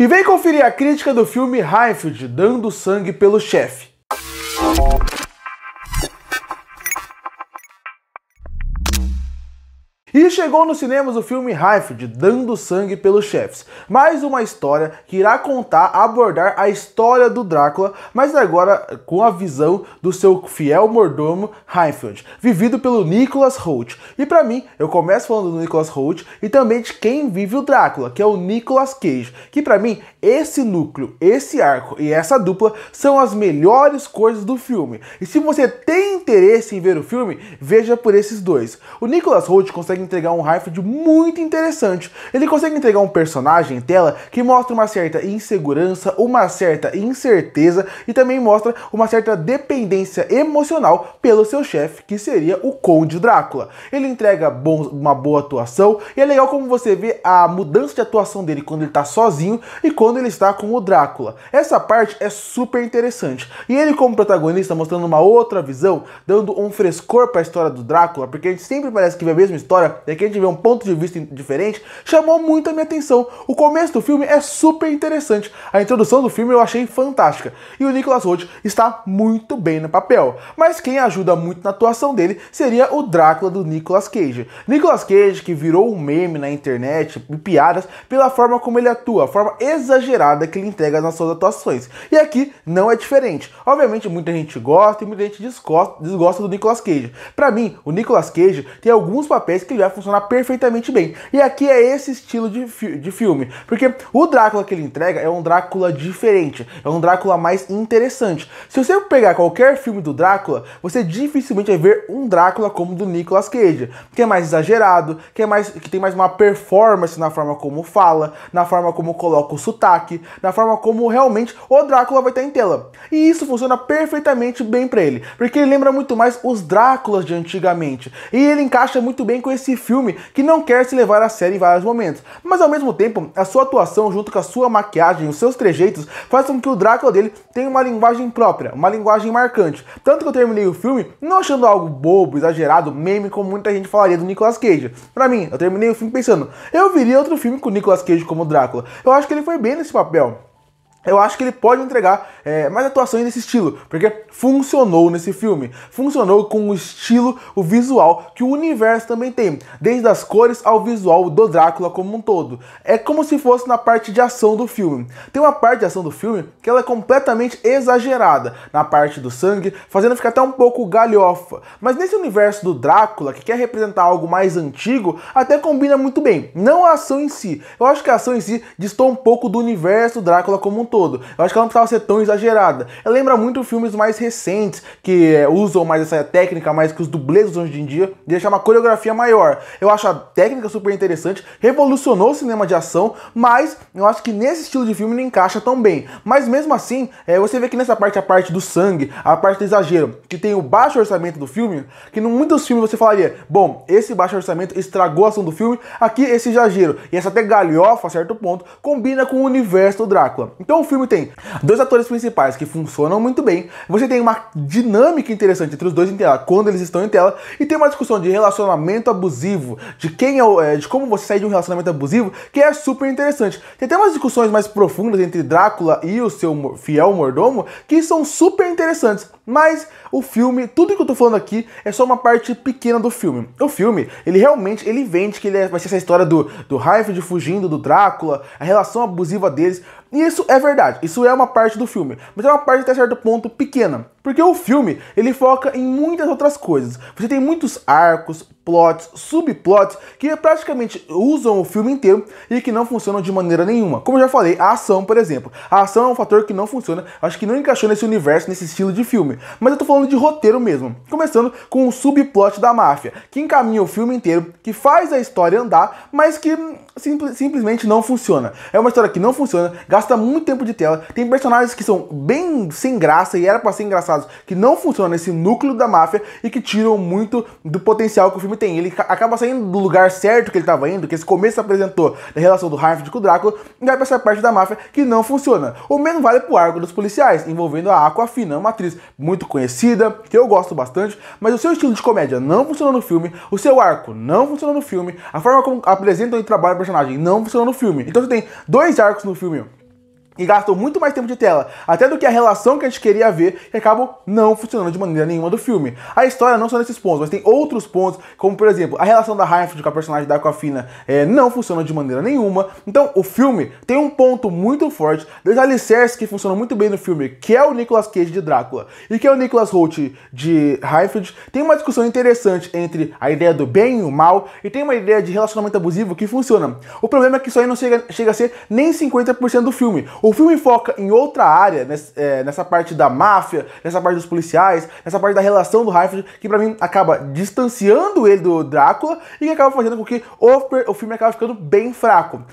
E vem conferir a crítica do filme Highfield, Dando Sangue pelo Chefe. E chegou nos cinemas o filme de Dando Sangue pelos Chefes. Mais uma história que irá contar, abordar a história do Drácula, mas agora com a visão do seu fiel mordomo Heinfeld, vivido pelo Nicholas Holt. E para mim, eu começo falando do Nicholas Holt e também de quem vive o Drácula, que é o Nicholas Cage. Que para mim, esse núcleo, esse arco e essa dupla são as melhores coisas do filme. E se você tem interesse em ver o filme, veja por esses dois. O Nicholas Holt consegue entregar um Harfield muito interessante. Ele consegue entregar um personagem em tela que mostra uma certa insegurança, uma certa incerteza e também mostra uma certa dependência emocional pelo seu chefe, que seria o Conde Drácula. Ele entrega bons, uma boa atuação e é legal como você vê a mudança de atuação dele quando ele está sozinho e quando ele está com o Drácula. Essa parte é super interessante. E ele como protagonista mostrando uma outra visão, dando um frescor para a história do Drácula, porque a gente sempre parece que vê a mesma história e aqui a gente vê um ponto de vista diferente, chamou muito a minha atenção. O começo do filme é super interessante. A introdução do filme eu achei fantástica. E o Nicolas Roach está muito bem no papel. Mas quem ajuda muito na atuação dele seria o Drácula do Nicolas Cage. Nicolas Cage, que virou um meme na internet e piadas pela forma como ele atua, a forma exagerada que ele entrega nas suas atuações. E aqui não é diferente. Obviamente, muita gente gosta e muita gente desgosta, desgosta do Nicolas Cage. Para mim, o Nicolas Cage tem alguns papéis que ele vai vai funcionar perfeitamente bem. E aqui é esse estilo de, fi de filme. Porque o Drácula que ele entrega é um Drácula diferente, é um Drácula mais interessante. Se você pegar qualquer filme do Drácula, você dificilmente vai ver um Drácula como o do Nicolas Cage, que é mais exagerado, que, é mais, que tem mais uma performance na forma como fala, na forma como coloca o sotaque, na forma como realmente o Drácula vai estar em tela. E isso funciona perfeitamente bem para ele, porque ele lembra muito mais os Dráculas de antigamente. E ele encaixa muito bem com esse esse filme que não quer se levar a sério em vários momentos, mas ao mesmo tempo, a sua atuação junto com a sua maquiagem, os seus trejeitos, faz com que o Drácula dele tenha uma linguagem própria, uma linguagem marcante. Tanto que eu terminei o filme não achando algo bobo, exagerado, meme como muita gente falaria do Nicolas Cage. Para mim, eu terminei o filme pensando, eu viria outro filme com o Nicolas Cage como Drácula. Eu acho que ele foi bem nesse papel. Eu acho que ele pode entregar é, mais atuações nesse estilo, porque funcionou nesse filme. Funcionou com o estilo, o visual que o universo também tem, desde as cores ao visual do Drácula como um todo. É como se fosse na parte de ação do filme. Tem uma parte de ação do filme que ela é completamente exagerada, na parte do sangue, fazendo ficar até um pouco galhofa. Mas nesse universo do Drácula, que quer representar algo mais antigo, até combina muito bem. Não a ação em si. Eu acho que a ação em si distou um pouco do universo Drácula como um todo. Eu acho que ela não precisava ser tão exagerada. Ela lembra muito filmes mais recentes, que é, usam mais essa técnica, mais que os dublês hoje em dia, de deixar uma coreografia maior. Eu acho a técnica super interessante, revolucionou o cinema de ação, mas eu acho que nesse estilo de filme não encaixa tão bem. Mas mesmo assim, é, você vê que nessa parte, a parte do sangue, a parte do exagero, que tem o baixo orçamento do filme, que em muitos filmes você falaria, bom, esse baixo orçamento estragou a ação do filme, aqui esse exagero. E essa até galhofa, a certo ponto, combina com o universo do Drácula. Então o filme tem dois atores principais que funcionam muito bem, você tem uma dinâmica interessante entre os dois em tela, quando eles estão em tela, e tem uma discussão de relacionamento abusivo, de quem é, o, é de como você sai de um relacionamento abusivo, que é super interessante. Tem até umas discussões mais profundas entre Drácula e o seu fiel mordomo, que são super interessantes, mas o filme, tudo que eu tô falando aqui é só uma parte pequena do filme. O filme, ele realmente, ele vende que ele é, vai ser essa história do, do Reinfeld fugindo do Drácula, a relação abusiva deles, e isso é verdade, isso é uma parte do filme, mas é uma parte até certo ponto pequena, porque o filme ele foca em muitas outras coisas. Você tem muitos arcos, plots, subplots que praticamente usam o filme inteiro e que não funcionam de maneira nenhuma. Como eu já falei, a ação, por exemplo. A ação é um fator que não funciona, acho que não encaixou nesse universo, nesse estilo de filme. Mas eu tô falando de roteiro mesmo. Começando com o subplot da máfia, que encaminha o filme inteiro, que faz a história andar, mas que simplesmente não funciona. É uma história que não funciona, gasta muito tempo de tela. Tem personagens que são bem sem graça e era para ser engraçados, que não funcionam nesse núcleo da máfia e que tiram muito do potencial que o filme tem. Ele acaba saindo do lugar certo que ele estava indo, que esse começo apresentou da relação do Harvard com o Drácula, e vai pra essa parte da máfia que não funciona. O mesmo vale pro arco dos policiais, envolvendo a Aquafina, uma atriz muito conhecida, que eu gosto bastante, mas o seu estilo de comédia não funciona no filme, o seu arco não funciona no filme, a forma como apresentam e trabalham o personagem não funciona no filme. Então você tem dois arcos no filme e gastam muito mais tempo de tela, até do que a relação que a gente queria ver, e acabam não funcionando de maneira nenhuma do filme. A história não só nesses pontos, mas tem outros pontos, como por exemplo, a relação da Reinfeld com a personagem da Aquafina é, não funciona de maneira nenhuma. Então, o filme tem um ponto muito forte, dois alicerces que funcionam muito bem no filme, que é o Nicolas Cage de Drácula e que é o Nicolas Holt de Reinfeld. Tem uma discussão interessante entre a ideia do bem e o mal, e tem uma ideia de relacionamento abusivo que funciona. O problema é que isso aí não chega, chega a ser nem 50% do filme. O o filme foca em outra área, nessa, é, nessa, parte da máfia, nessa parte dos policiais, nessa parte da relação do Heifeld, que para mim acaba distanciando ele do Drácula e que acaba fazendo com que o, o filme acaba ficando bem fraco.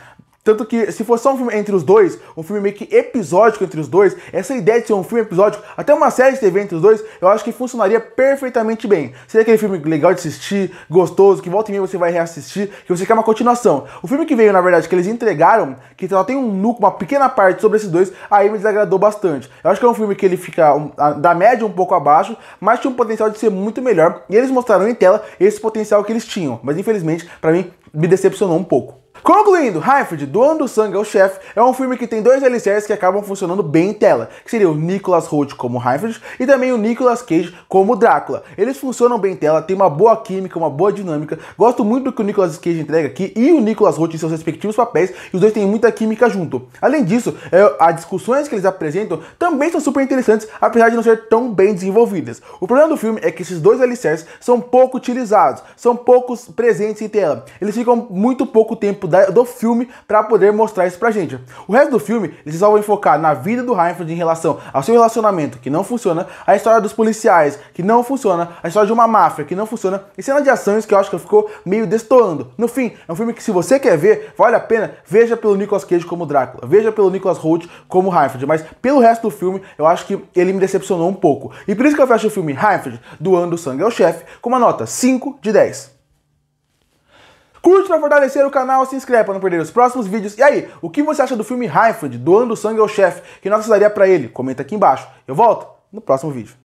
Tanto que, se fosse só um filme entre os dois, um filme meio que episódico entre os dois, essa ideia de ser um filme episódico, até uma série de TV entre os dois, eu acho que funcionaria perfeitamente bem. Seria aquele filme legal de assistir, gostoso, que volta e meia você vai reassistir, que você quer uma continuação. O filme que veio, na verdade, que eles entregaram, que ela tá, tem um núcleo, uma pequena parte sobre esses dois, aí me desagradou bastante. Eu acho que é um filme que ele fica um, a, da média um pouco abaixo, mas tinha um potencial de ser muito melhor, e eles mostraram em tela esse potencial que eles tinham. Mas, infelizmente, para mim, me decepcionou um pouco. Concluindo, Highford, dono do sangue ao chefe, é um filme que tem dois DLCs que acabam funcionando bem em tela, que seria o Nicolas Holt como Highford e também o Nicolas Cage como Drácula. Eles funcionam bem em tela, tem uma boa química, uma boa dinâmica. Gosto muito do que o Nicolas Cage entrega aqui e o Nicolas Holt em seus respectivos papéis, e os dois têm muita química junto. Além disso, é, as discussões que eles apresentam também são super interessantes, apesar de não ser tão bem desenvolvidas. O problema do filme é que esses dois DLCs são pouco utilizados, são poucos presentes em tela. Eles ficam muito pouco tempo da do filme para poder mostrar isso pra gente. O resto do filme, eles só vão enfocar na vida do Reinfeld em relação ao seu relacionamento, que não funciona, a história dos policiais, que não funciona, a história de uma máfia, que não funciona, e cena de ações que eu acho que ficou meio destoando. No fim, é um filme que se você quer ver, vale a pena, veja pelo Nicolas Cage como Drácula, veja pelo Nicolas Holt como Reinfeld, mas pelo resto do filme, eu acho que ele me decepcionou um pouco. E por isso que eu fecho o filme Reinfeld, doando sangue ao chefe, com uma nota 5 de 10. Curte para fortalecer o canal, se inscreve para não perder os próximos vídeos. E aí, o que você acha do filme Highfield, Doando Sangue ao Chefe, que nós precisaria para ele? Comenta aqui embaixo. Eu volto no próximo vídeo.